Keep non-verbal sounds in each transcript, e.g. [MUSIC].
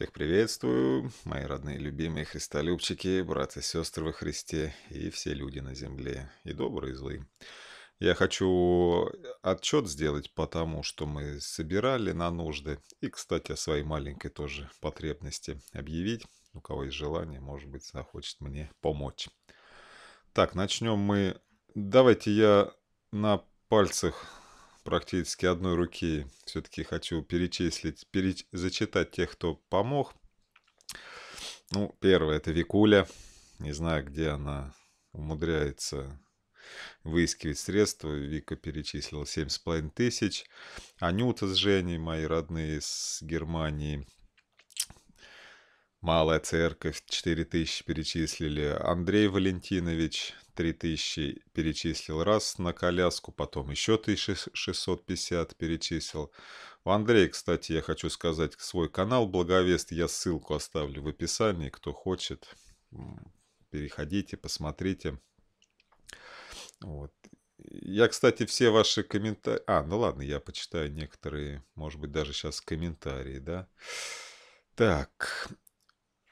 Всех приветствую, мои родные любимые христолюбчики, братья и сестры во Христе и все люди на земле, и добрые, и злые. Я хочу отчет сделать по тому, что мы собирали на нужды. И, кстати, о своей маленькой тоже потребности объявить. У кого есть желание, может быть, захочет мне помочь. Так, начнем мы. Давайте я на пальцах практически одной руки все-таки хочу перечислить, переч... зачитать тех, кто помог. Ну, первое, это Викуля. Не знаю, где она умудряется выискивать средства. Вика перечислила 7,5 тысяч. Анюта с Женей, мои родные с Германии. Малая церковь, 4 тысячи перечислили. Андрей Валентинович, три тысячи перечислил раз на коляску, потом еще 1650 перечислил. У Андрея, кстати, я хочу сказать, свой канал «Благовест» я ссылку оставлю в описании, кто хочет, переходите, посмотрите. Вот. Я, кстати, все ваши комментарии... А, ну ладно, я почитаю некоторые, может быть, даже сейчас комментарии, да? Так,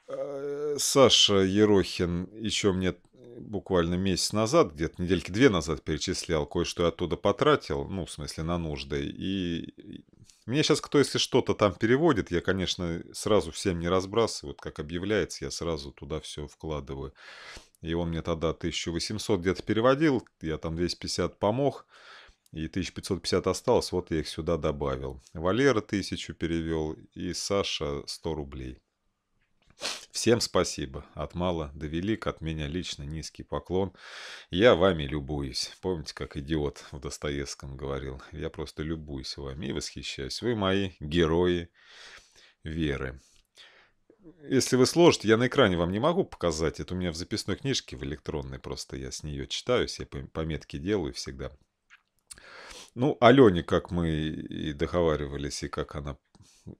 э, Саша Ерохин еще мне буквально месяц назад, где-то недельки две назад перечислял, кое-что я оттуда потратил, ну, в смысле, на нужды. И мне сейчас кто, если что-то там переводит, я, конечно, сразу всем не разбрасываю. Вот как объявляется, я сразу туда все вкладываю. И он мне тогда 1800 где-то переводил, я там 250 помог, и 1550 осталось, вот я их сюда добавил. Валера 1000 перевел, и Саша 100 рублей. Всем спасибо. От мала до велик, от меня лично низкий поклон. Я вами любуюсь. Помните, как идиот в Достоевском говорил? Я просто любуюсь вами и восхищаюсь. Вы мои герои веры. Если вы сложите, я на экране вам не могу показать. Это у меня в записной книжке, в электронной просто. Я с нее читаю, все пометки делаю всегда. Ну, Алене, как мы и договаривались, и как она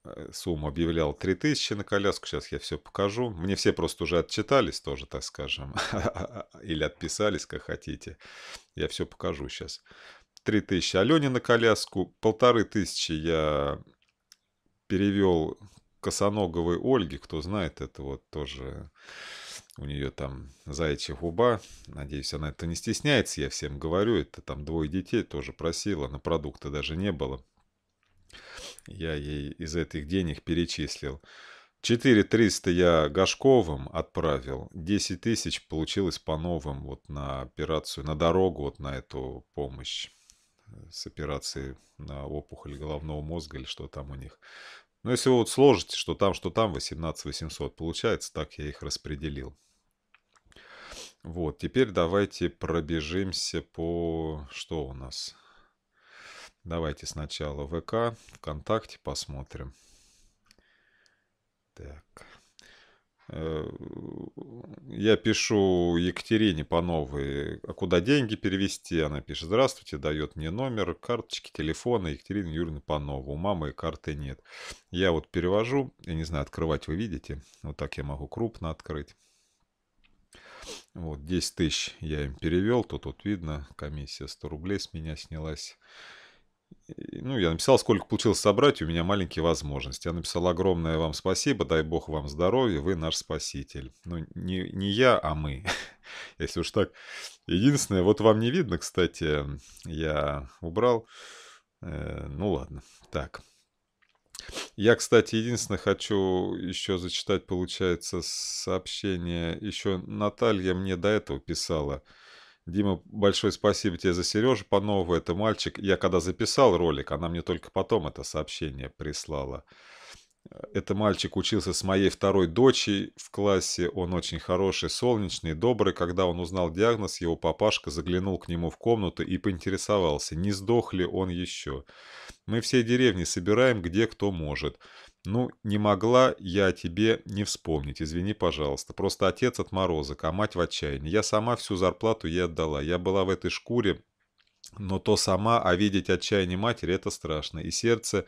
Э, сумму объявлял 3000 на коляску, сейчас я все покажу. Мне все просто уже отчитались тоже, так скажем, [LAUGHS] или отписались, как хотите. Я все покажу сейчас. 3000 Алене на коляску, полторы тысячи я перевел косоноговой Ольге, кто знает, это вот тоже у нее там заячья губа. Надеюсь, она это не стесняется, я всем говорю. Это там двое детей тоже просила, на продукты даже не было. Я ей из этих денег перечислил. 4300 я Гашковым отправил, 10 тысяч получилось по новым вот на операцию, на дорогу, вот на эту помощь э, с операцией на опухоль головного мозга или что там у них. Но ну, если вы вот сложите, что там, что там, 18 800 получается, так я их распределил. Вот, теперь давайте пробежимся по... Что у нас? Давайте сначала ВК, ВКонтакте посмотрим. Так. Э, я пишу Екатерине по новой, а куда деньги перевести? Она пишет, здравствуйте, дает мне номер, карточки, телефона Екатерина Юрьевна Панова. У мамы карты нет. Я вот перевожу, я не знаю, открывать вы видите. Вот так я могу крупно открыть. Вот 10 тысяч я им перевел, тут вот видно, комиссия 100 рублей с меня снялась ну, я написал, сколько получилось собрать, у меня маленькие возможности. Я написал огромное вам спасибо, дай бог вам здоровья, вы наш спаситель. Ну, не, не я, а мы, [LAUGHS] если уж так. Единственное, вот вам не видно, кстати, я убрал. Э, ну, ладно, так. Я, кстати, единственное хочу еще зачитать, получается, сообщение. Еще Наталья мне до этого писала – Дима, большое спасибо тебе за Сережу Панову, это мальчик. Я когда записал ролик, она мне только потом это сообщение прислала. Это мальчик учился с моей второй дочей в классе. Он очень хороший, солнечный, добрый. Когда он узнал диагноз, его папашка заглянул к нему в комнату и поинтересовался, не сдох ли он еще. Мы всей деревни собираем, где кто может. «Ну, не могла я о тебе не вспомнить, извини, пожалуйста. Просто отец отморозок, а мать в отчаянии. Я сама всю зарплату ей отдала. Я была в этой шкуре но то сама, а видеть отчаяние матери – это страшно. И сердце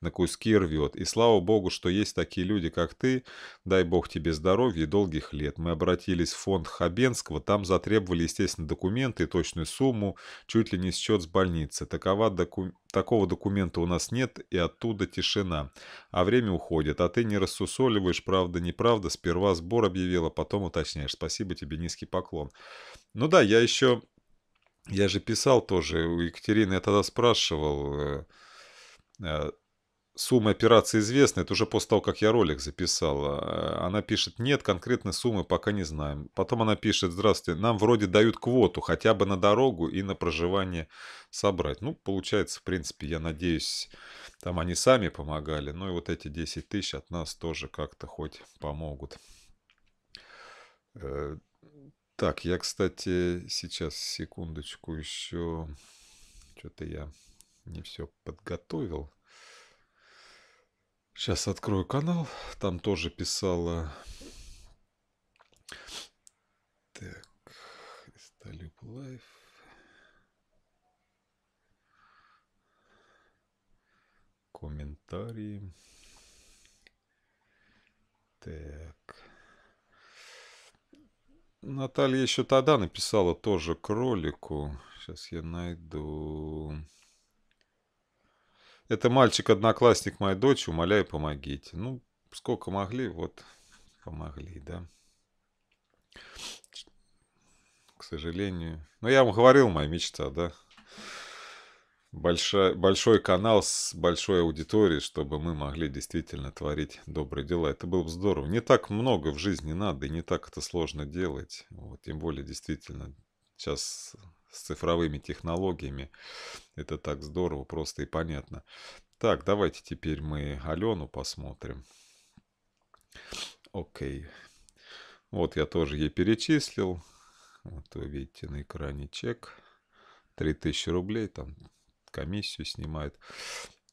на куски рвет. И слава богу, что есть такие люди, как ты. Дай бог тебе здоровья и долгих лет. Мы обратились в фонд Хабенского. Там затребовали, естественно, документы и точную сумму, чуть ли не счет с больницы. Такова доку... Такого документа у нас нет, и оттуда тишина. А время уходит. А ты не рассусоливаешь, правда-неправда. Сперва сбор объявила, потом уточняешь. Спасибо тебе, низкий поклон. Ну да, я еще я же писал тоже у Екатерины, я тогда спрашивал, э, э, сумма операции известна? это уже после того, как я ролик записал. А, э, она пишет, нет, конкретной суммы пока не знаем. Потом она пишет, здравствуйте, нам вроде дают квоту хотя бы на дорогу и на проживание собрать. Ну, получается, в принципе, я надеюсь, там они сами помогали. Ну и вот эти 10 тысяч от нас тоже как-то хоть помогут. Так, я, кстати, сейчас, секундочку, еще... Что-то я не все подготовил. Сейчас открою канал. Там тоже писала... Так, Христолюб Лайф. Комментарии. Так. Наталья еще тогда написала тоже кролику. Сейчас я найду. Это мальчик-одноклассник моей дочери. умоляю, помогите. Ну, сколько могли, вот помогли, да. К сожалению. Но я вам говорил, моя мечта, да большой, большой канал с большой аудиторией, чтобы мы могли действительно творить добрые дела. Это было бы здорово. Не так много в жизни надо, и не так это сложно делать. Вот, тем более, действительно, сейчас с цифровыми технологиями это так здорово, просто и понятно. Так, давайте теперь мы Алену посмотрим. Окей. Вот я тоже ей перечислил. Вот вы видите на экране чек. 3000 рублей там комиссию снимает.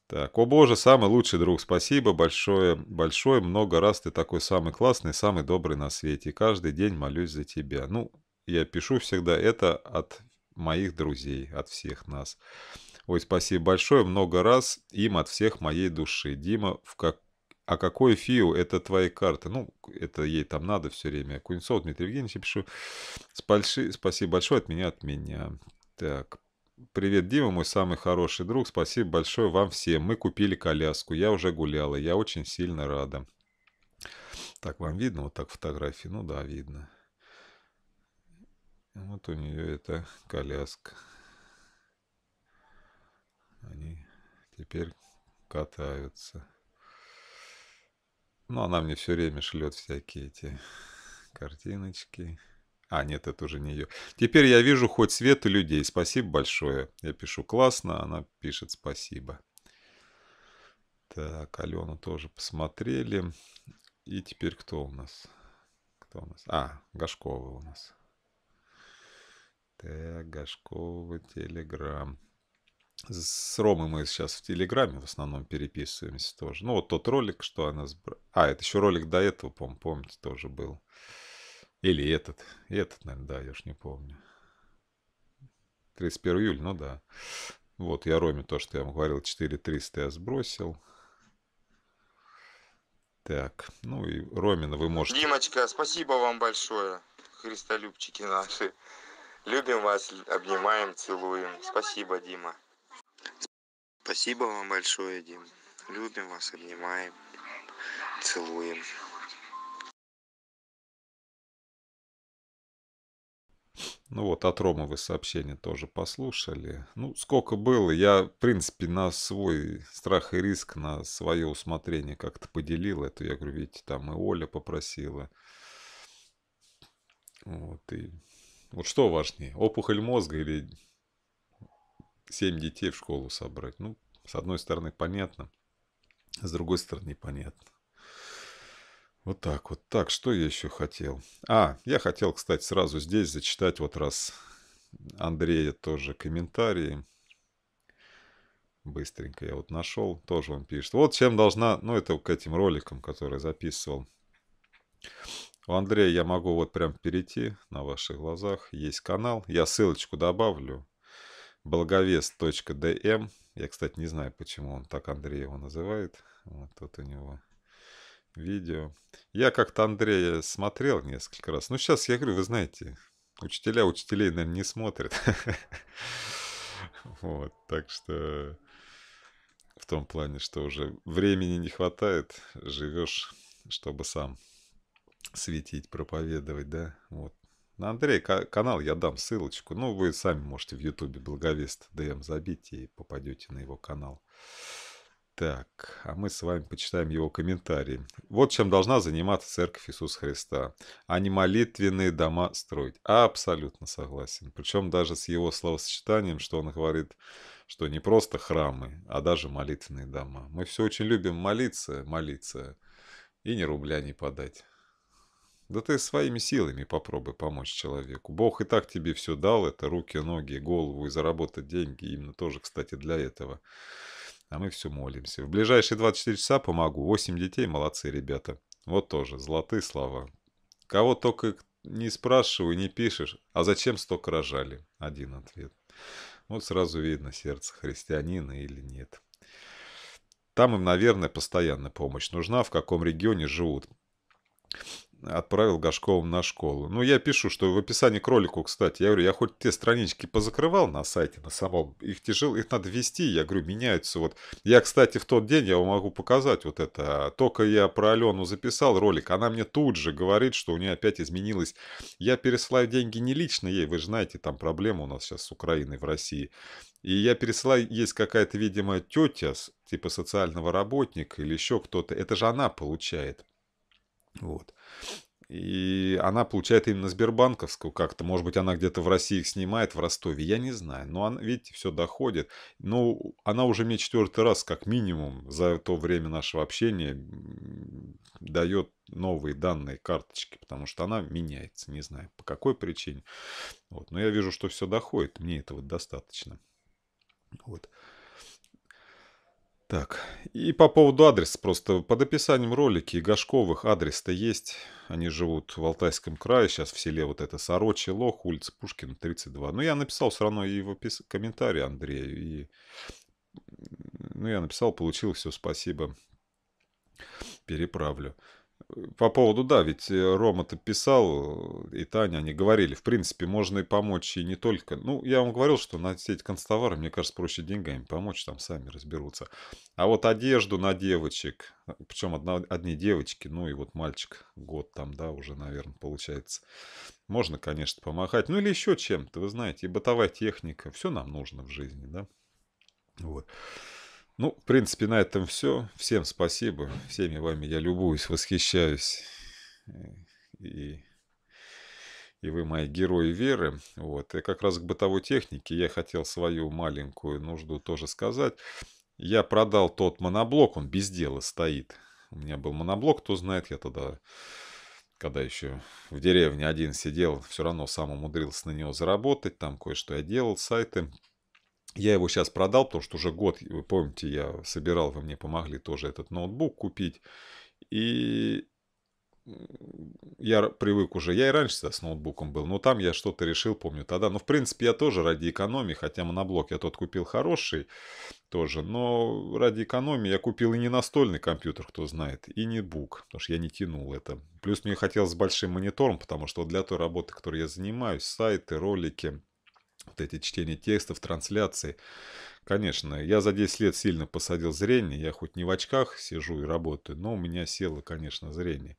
Так, о боже, самый лучший друг, спасибо большое, большое, много раз ты такой самый классный, самый добрый на свете, каждый день молюсь за тебя. Ну, я пишу всегда, это от моих друзей, от всех нас. Ой, спасибо большое, много раз им от всех моей души. Дима, в как... а какой фио? Это твои карты. Ну, это ей там надо все время. Кунцов Дмитрий Евгеньевич, я пишу. Спальши... Спасибо большое от меня, от меня. Так, Привет, Дима, мой самый хороший друг. Спасибо большое вам всем. Мы купили коляску. Я уже гуляла. Я очень сильно рада. Так, вам видно вот так фотографии? Ну да, видно. Вот у нее это коляска. Они теперь катаются. Ну, она мне все время шлет всякие эти картиночки. А, нет, это уже не ее. Теперь я вижу хоть свет и людей. Спасибо большое. Я пишу классно, она пишет спасибо. Так, Алену тоже посмотрели. И теперь кто у нас? Кто у нас? А, Гашкова у нас. Так, Гашкова, Телеграм. С Ромой мы сейчас в Телеграме в основном переписываемся тоже. Ну, вот тот ролик, что она... А, это еще ролик до этого, помните, тоже был. Или этот. Этот, наверное, да, я ж не помню. 31 июля, ну да. Вот, я Роме то, что я вам говорил, 4300 я сбросил. Так, ну и Ромина вы можете... Димочка, спасибо вам большое, христолюбчики наши. Любим вас, обнимаем, целуем. Спасибо, Дима. Спасибо вам большое, Дим. Любим вас, обнимаем, целуем. Ну вот, от вы сообщение тоже послушали. Ну, сколько было, я, в принципе, на свой страх и риск, на свое усмотрение как-то поделил это. Я говорю, видите, там и Оля попросила. Вот, и... Вот что важнее, опухоль мозга или семь детей в школу собрать? Ну, с одной стороны, понятно, с другой стороны, понятно. Вот так, вот так. Что я еще хотел? А, я хотел, кстати, сразу здесь зачитать вот раз Андрея тоже комментарии. Быстренько я вот нашел. Тоже он пишет. Вот чем должна... Ну, это к этим роликам, которые записывал. У Андрея я могу вот прям перейти на ваших глазах. Есть канал. Я ссылочку добавлю. Благовест.дм. Эм. Я, кстати, не знаю, почему он так Андрей его называет. Вот тут у него видео. Я как-то Андрея смотрел несколько раз. Ну, сейчас я говорю, вы знаете, учителя учителей, наверное, не смотрят. [LAUGHS] Вот, так что в том плане, что уже времени не хватает, живешь, чтобы сам светить, проповедовать, да, вот. На Андрей канал я дам ссылочку. Ну, вы сами можете в Ютубе Благовест ДМ забить и попадете на его канал. Так, а мы с вами почитаем его комментарии. Вот чем должна заниматься Церковь Иисуса Христа, а не молитвенные дома строить. Абсолютно согласен. Причем даже с его словосочетанием, что он говорит, что не просто храмы, а даже молитвенные дома. Мы все очень любим молиться, молиться, и ни рубля не подать. Да ты своими силами попробуй помочь человеку. Бог и так тебе все дал, это руки, ноги, голову, и заработать деньги именно тоже, кстати, для этого. А мы все молимся. В ближайшие 24 часа помогу. 8 детей, молодцы ребята. Вот тоже, золотые слова. Кого только не спрашиваю, не пишешь, а зачем столько рожали? Один ответ. Вот сразу видно, сердце христианина или нет. Там им, наверное, постоянная помощь нужна, в каком регионе живут отправил Гашковым на школу. Ну, я пишу, что в описании к ролику, кстати, я говорю, я хоть те странички позакрывал на сайте, на самом, их тяжело, их надо вести, я говорю, меняются вот. Я, кстати, в тот день, я вам могу показать вот это, только я про Алену записал ролик, она мне тут же говорит, что у нее опять изменилось. Я пересылаю деньги не лично ей, вы же знаете, там проблема у нас сейчас с Украиной в России. И я пересылаю, есть какая-то, видимо, тетя, типа социального работника или еще кто-то, это же она получает. Вот. И она получает именно Сбербанковскую как-то. Может быть, она где-то в России их снимает, в Ростове. Я не знаю. Но, она, видите, все доходит. Но ну, она уже мне четвертый раз, как минимум, за то время нашего общения дает новые данные карточки, потому что она меняется. Не знаю, по какой причине. Вот. Но я вижу, что все доходит. Мне этого достаточно. Вот. Так, и по поводу адреса, просто под описанием ролики Гашковых адрес-то есть. Они живут в Алтайском крае, сейчас в селе вот это Сорочи, Лох, улица Пушкина, 32. Но ну, я написал все равно и в опис... комментарии Андрею, и... Ну, я написал, получил, все, спасибо. Переправлю. По поводу, да, ведь э, Рома-то писал, э, и Таня, они говорили, в принципе, можно и помочь, и не только. Ну, я вам говорил, что на сеть констовары, мне кажется, проще деньгами помочь, там сами разберутся. А вот одежду на девочек, а, причем одна, одни девочки, ну и вот мальчик, год там, да, уже, наверное, получается. Можно, конечно, помахать, ну или еще чем-то, вы знаете, и бытовая техника, все нам нужно в жизни, да. Вот. Ну, в принципе, на этом все. Всем спасибо. Всеми вами я любуюсь, восхищаюсь. И, и вы мои герои веры. Вот. И как раз к бытовой технике я хотел свою маленькую нужду тоже сказать. Я продал тот моноблок, он без дела стоит. У меня был моноблок, кто знает, я тогда, когда еще в деревне один сидел, все равно сам умудрился на него заработать, там кое-что я делал, сайты я его сейчас продал, потому что уже год, вы помните, я собирал, вы мне помогли тоже этот ноутбук купить. И я привык уже, я и раньше всегда с ноутбуком был, но там я что-то решил, помню тогда. Но ну, в принципе, я тоже ради экономии, хотя моноблок я тот купил хороший тоже, но ради экономии я купил и не настольный компьютер, кто знает, и не бук, потому что я не тянул это. Плюс мне хотелось с большим монитором, потому что для той работы, которой я занимаюсь, сайты, ролики, вот эти чтения текстов, трансляции. Конечно, я за 10 лет сильно посадил зрение, я хоть не в очках сижу и работаю, но у меня село, конечно, зрение.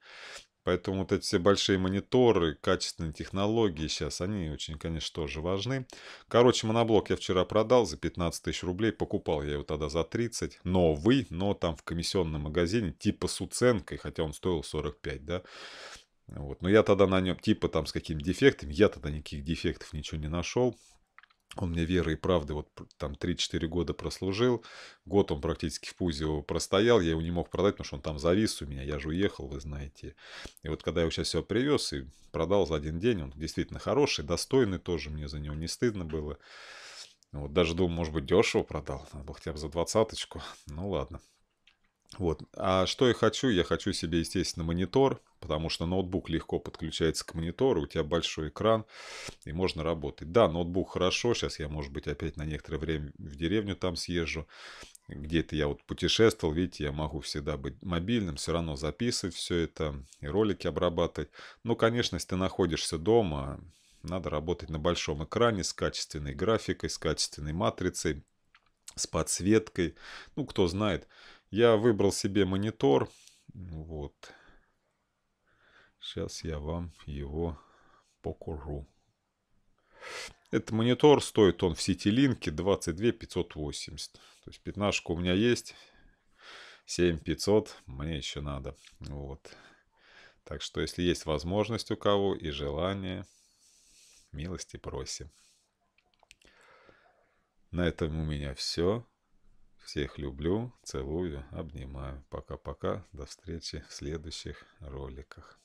Поэтому вот эти все большие мониторы, качественные технологии сейчас, они очень, конечно, тоже важны. Короче, моноблок я вчера продал за 15 тысяч рублей. Покупал я его тогда за 30. Новый, но там в комиссионном магазине, типа с уценкой, хотя он стоил 45, да. Вот. Но я тогда на нем, типа там с каким дефектом, я тогда никаких дефектов ничего не нашел. Он мне веры и правды вот там 3-4 года прослужил. Год он практически в Пузе его простоял. Я его не мог продать, потому что он там завис у меня. Я же уехал, вы знаете. И вот когда я его сейчас все привез и продал за один день, он действительно хороший, достойный тоже. Мне за него не стыдно было. Вот даже думал, может быть, дешево продал. Надо было хотя бы за двадцаточку. Ну ладно. Вот. А что я хочу? Я хочу себе, естественно, монитор, потому что ноутбук легко подключается к монитору, у тебя большой экран, и можно работать. Да, ноутбук хорошо, сейчас я, может быть, опять на некоторое время в деревню там съезжу, где-то я вот путешествовал, видите, я могу всегда быть мобильным, все равно записывать все это, и ролики обрабатывать. Ну, конечно, если ты находишься дома, надо работать на большом экране с качественной графикой, с качественной матрицей, с подсветкой. Ну, кто знает, я выбрал себе монитор. Вот. Сейчас я вам его покажу. Это монитор, стоит он в сетилинке 22580. То есть пятнашка у меня есть. 7500 мне еще надо. Вот. Так что, если есть возможность у кого и желание, милости просим. На этом у меня все. Всех люблю, целую, обнимаю. Пока-пока, до встречи в следующих роликах.